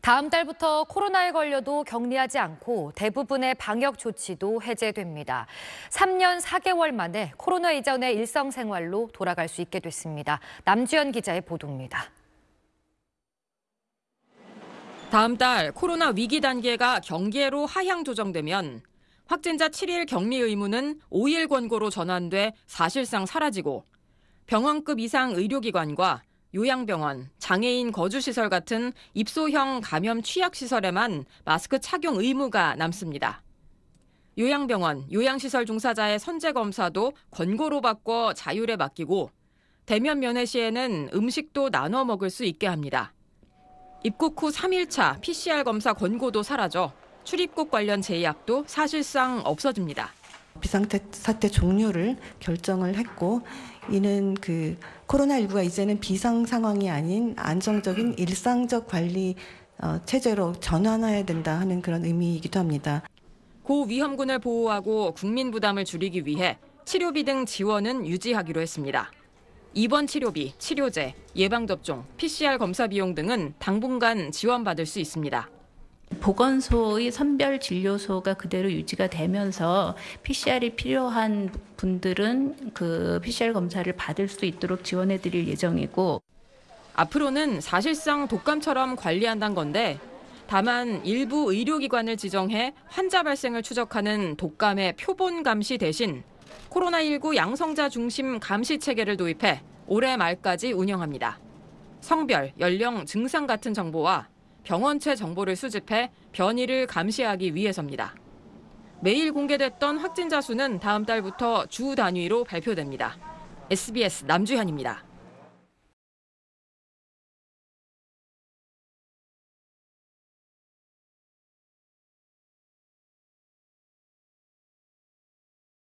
다음 달부터 코로나에 걸려도 격리하지 않고 대부분의 방역 조치도 해제됩니다. 3년 4개월 만에 코로나 이전의 일상생활로 돌아갈 수 있게 됐습니다. 남주현 기자의 보도입니다. 다음 달 코로나 위기 단계가 경계로 하향 조정되면 확진자 7일 격리 의무는 5일 권고로 전환돼 사실상 사라지고 병원급 이상 의료기관과 요양병원, 장애인 거주시설 같은 입소형 감염 취약시설에만 마스크 착용 의무가 남습니다. 요양병원, 요양시설 종사자의 선제검사도 권고로 바꿔 자율에 맡기고 대면 면회 시에는 음식도 나눠 먹을 수 있게 합니다. 입국 후 3일차 PCR 검사 권고도 사라져 출입국 관련 제약도 사실상 없어집니다. 비상 사태 종료를 결정을 했고 이는 그 코로나19가 이제는 비상 상황이 아닌 안정적인 일상적 관리 어, 체제로 전환해야 된다 하는 그런 의미이기도 합니다. 고위험군을 보호하고 국민 부담을 줄이기 위해 치료비 등 지원은 유지하기로 했습니다. 입원 치료비, 치료제, 예방접종, PCR 검사 비용 등은 당분간 지원받을 수 있습니다. 보건소의 선별 진료소가 그대로 유지가 되면서 PCR이 필요한 분들은 그 PCR 검사를 받을 수 있도록 지원해 드릴 예정이고 앞으로는 사실상 독감처럼 관리한다는 건데 다만 일부 의료기관을 지정해 환자 발생을 추적하는 독감의 표본 감시 대신 코로나19 양성자 중심 감시 체계를 도입해 올해 말까지 운영합니다. 성별, 연령, 증상 같은 정보와 병원체 정보를 수집해 변이를 감시하기 위해서입니다. 매일 공개됐던 확진자 수는 다음 달부터 주 단위로 발표됩니다. SBS 남주현입니다.